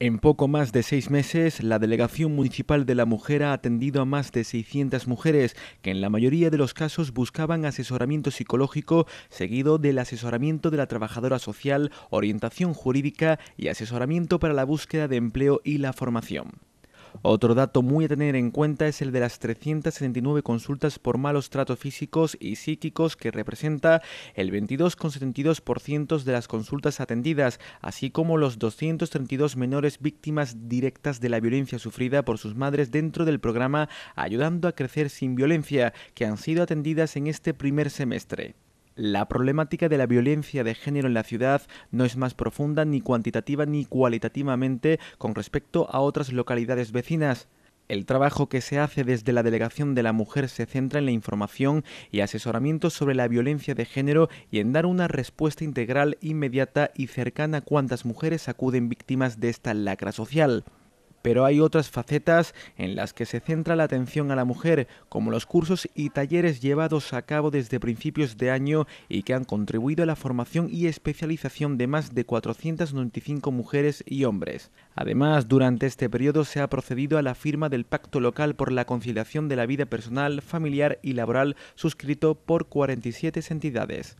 En poco más de seis meses, la Delegación Municipal de la Mujer ha atendido a más de 600 mujeres que en la mayoría de los casos buscaban asesoramiento psicológico seguido del asesoramiento de la trabajadora social, orientación jurídica y asesoramiento para la búsqueda de empleo y la formación. Otro dato muy a tener en cuenta es el de las 379 consultas por malos tratos físicos y psíquicos que representa el 22,72% de las consultas atendidas, así como los 232 menores víctimas directas de la violencia sufrida por sus madres dentro del programa Ayudando a Crecer sin Violencia, que han sido atendidas en este primer semestre. La problemática de la violencia de género en la ciudad no es más profunda ni cuantitativa ni cualitativamente con respecto a otras localidades vecinas. El trabajo que se hace desde la Delegación de la Mujer se centra en la información y asesoramiento sobre la violencia de género y en dar una respuesta integral, inmediata y cercana a cuantas mujeres acuden víctimas de esta lacra social pero hay otras facetas en las que se centra la atención a la mujer, como los cursos y talleres llevados a cabo desde principios de año y que han contribuido a la formación y especialización de más de 495 mujeres y hombres. Además, durante este periodo se ha procedido a la firma del Pacto Local por la Conciliación de la Vida Personal, Familiar y Laboral, suscrito por 47 entidades.